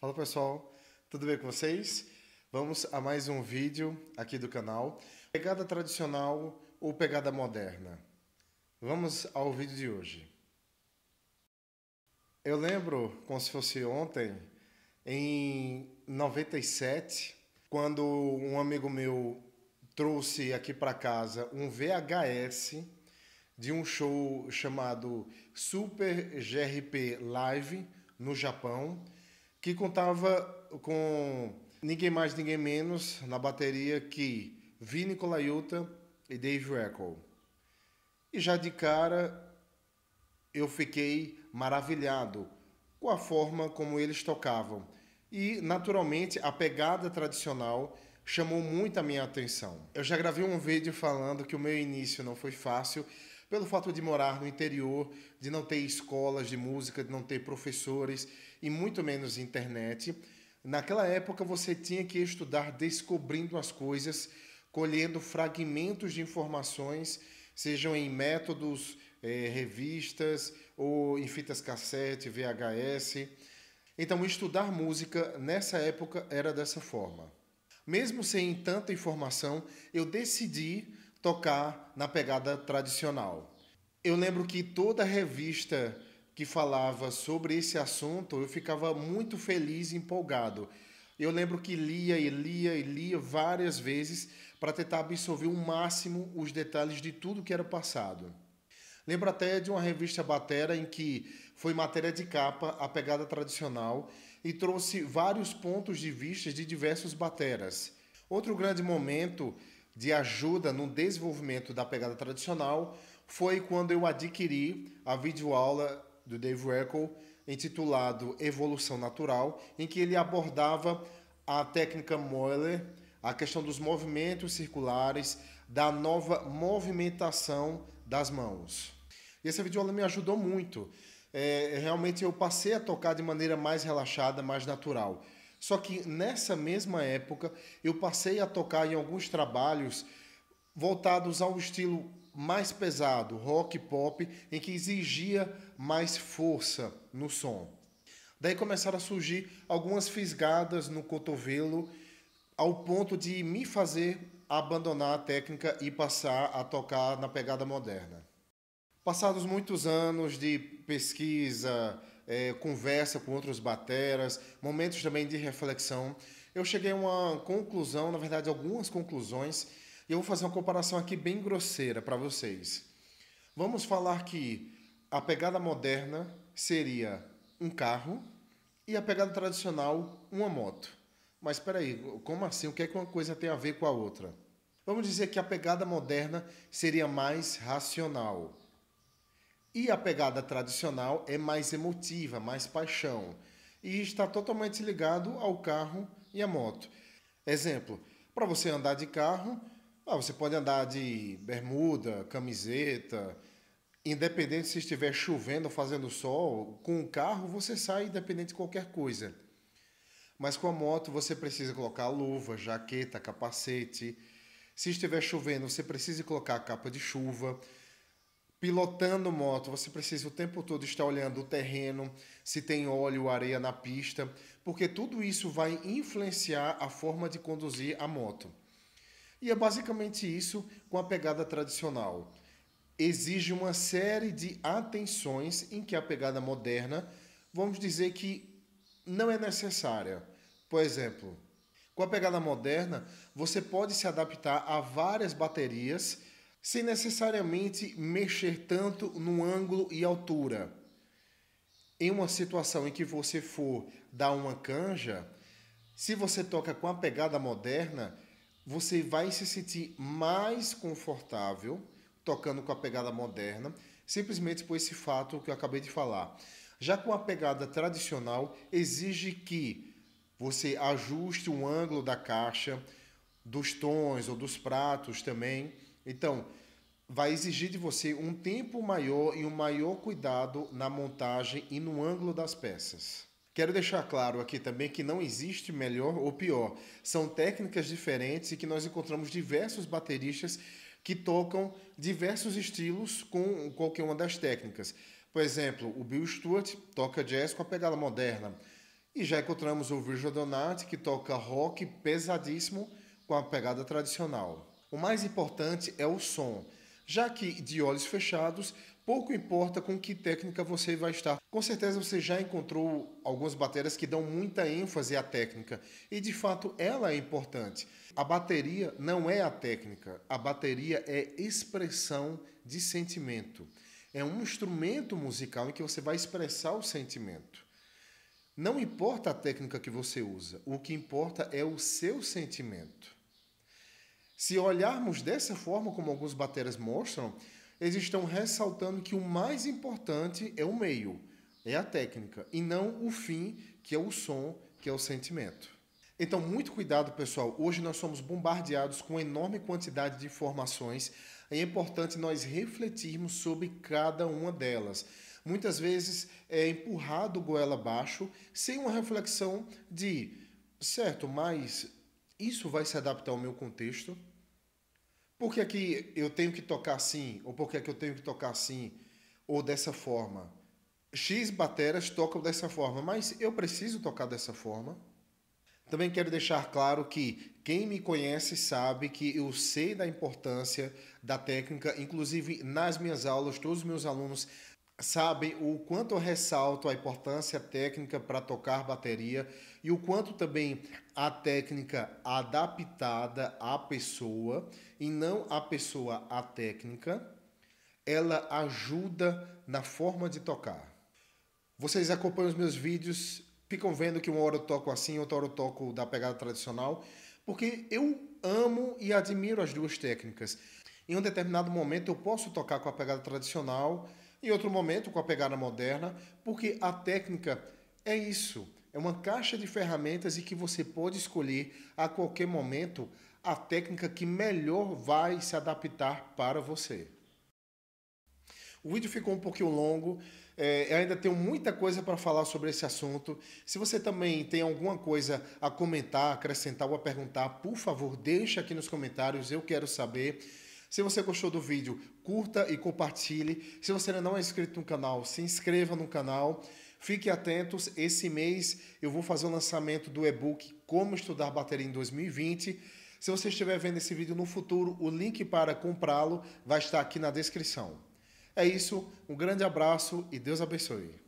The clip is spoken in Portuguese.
Fala pessoal, tudo bem com vocês? Vamos a mais um vídeo aqui do canal. Pegada tradicional ou pegada moderna? Vamos ao vídeo de hoje. Eu lembro como se fosse ontem, em 97, quando um amigo meu trouxe aqui para casa um VHS de um show chamado Super GRP Live no Japão que contava com ninguém mais, ninguém menos na bateria que Vini Colaiuta e Dave Eccles. E já de cara eu fiquei maravilhado com a forma como eles tocavam. E, naturalmente, a pegada tradicional chamou muito a minha atenção. Eu já gravei um vídeo falando que o meu início não foi fácil pelo fato de morar no interior, de não ter escolas de música, de não ter professores e muito menos internet. Naquela época você tinha que estudar descobrindo as coisas, colhendo fragmentos de informações, sejam em métodos, eh, revistas ou em fitas cassete, VHS. Então, estudar música nessa época era dessa forma. Mesmo sem tanta informação, eu decidi tocar na pegada tradicional. Eu lembro que toda revista que falava sobre esse assunto, eu ficava muito feliz e empolgado. Eu lembro que lia e lia e lia várias vezes para tentar absorver o máximo os detalhes de tudo que era passado. Lembro até de uma revista Batera em que foi matéria de capa a pegada tradicional e trouxe vários pontos de vista de diversos bateras. Outro grande momento de ajuda no desenvolvimento da pegada tradicional foi quando eu adquiri a videoaula do Dave Werkel intitulado Evolução Natural, em que ele abordava a técnica Moeller, a questão dos movimentos circulares, da nova movimentação das mãos. E essa videoaula me ajudou muito. É, realmente eu passei a tocar de maneira mais relaxada, mais natural. Só que nessa mesma época eu passei a tocar em alguns trabalhos voltados ao estilo mais pesado, rock pop, em que exigia mais força no som. Daí começaram a surgir algumas fisgadas no cotovelo, ao ponto de me fazer abandonar a técnica e passar a tocar na pegada moderna. Passados muitos anos de pesquisa, é, conversa com outros bateras, momentos também de reflexão. Eu cheguei a uma conclusão, na verdade, algumas conclusões, e eu vou fazer uma comparação aqui bem grosseira para vocês. Vamos falar que a pegada moderna seria um carro e a pegada tradicional, uma moto. Mas espera aí, como assim? O que é que uma coisa tem a ver com a outra? Vamos dizer que a pegada moderna seria mais racional. E a pegada tradicional é mais emotiva, mais paixão. E está totalmente ligado ao carro e à moto. Exemplo, para você andar de carro, ah, você pode andar de bermuda, camiseta, independente se estiver chovendo ou fazendo sol, com o carro você sai independente de qualquer coisa. Mas com a moto você precisa colocar luva, jaqueta, capacete. Se estiver chovendo, você precisa colocar a capa de chuva. Pilotando moto, você precisa o tempo todo estar olhando o terreno, se tem óleo, areia na pista, porque tudo isso vai influenciar a forma de conduzir a moto. E é basicamente isso com a pegada tradicional. Exige uma série de atenções em que a pegada moderna, vamos dizer que não é necessária. Por exemplo, com a pegada moderna, você pode se adaptar a várias baterias sem necessariamente mexer tanto no ângulo e altura. Em uma situação em que você for dar uma canja, se você toca com a pegada moderna, você vai se sentir mais confortável tocando com a pegada moderna, simplesmente por esse fato que eu acabei de falar. Já com a pegada tradicional, exige que você ajuste o ângulo da caixa, dos tons ou dos pratos também então, vai exigir de você um tempo maior e um maior cuidado na montagem e no ângulo das peças. Quero deixar claro aqui também que não existe melhor ou pior. São técnicas diferentes e que nós encontramos diversos bateristas que tocam diversos estilos com qualquer uma das técnicas. Por exemplo, o Bill Stewart toca jazz com a pegada moderna. E já encontramos o Virgil Donati que toca rock pesadíssimo com a pegada tradicional. O mais importante é o som, já que de olhos fechados, pouco importa com que técnica você vai estar. Com certeza você já encontrou algumas baterias que dão muita ênfase à técnica, e de fato ela é importante. A bateria não é a técnica, a bateria é expressão de sentimento. É um instrumento musical em que você vai expressar o sentimento. Não importa a técnica que você usa, o que importa é o seu sentimento. Se olharmos dessa forma, como alguns bateras mostram, eles estão ressaltando que o mais importante é o meio, é a técnica, e não o fim, que é o som, que é o sentimento. Então, muito cuidado, pessoal. Hoje nós somos bombardeados com enorme quantidade de informações. e É importante nós refletirmos sobre cada uma delas. Muitas vezes é empurrado goela abaixo sem uma reflexão de, certo, mas isso vai se adaptar ao meu contexto? Por que, é eu tenho que tocar assim? Ou por que, é que eu tenho que tocar assim? Ou dessa forma? X bateras tocam dessa forma, mas eu preciso tocar dessa forma? Também quero deixar claro que quem me conhece sabe que eu sei da importância da técnica, inclusive nas minhas aulas, todos os meus alunos sabem o quanto eu ressalto a importância técnica para tocar bateria e o quanto também a técnica adaptada à pessoa e não a pessoa à técnica, ela ajuda na forma de tocar. Vocês acompanham os meus vídeos, ficam vendo que uma hora eu toco assim, outra hora eu toco da pegada tradicional, porque eu amo e admiro as duas técnicas. Em um determinado momento eu posso tocar com a pegada tradicional em outro momento, com a pegada moderna, porque a técnica é isso. É uma caixa de ferramentas e que você pode escolher a qualquer momento a técnica que melhor vai se adaptar para você. O vídeo ficou um pouquinho longo, é, ainda tenho muita coisa para falar sobre esse assunto. Se você também tem alguma coisa a comentar, acrescentar ou a perguntar, por favor, deixe aqui nos comentários, eu quero saber. Se você gostou do vídeo, curta e compartilhe. Se você ainda não é inscrito no canal, se inscreva no canal. Fique atentos, esse mês eu vou fazer o lançamento do e-book Como Estudar Bateria em 2020. Se você estiver vendo esse vídeo no futuro, o link para comprá-lo vai estar aqui na descrição. É isso, um grande abraço e Deus abençoe.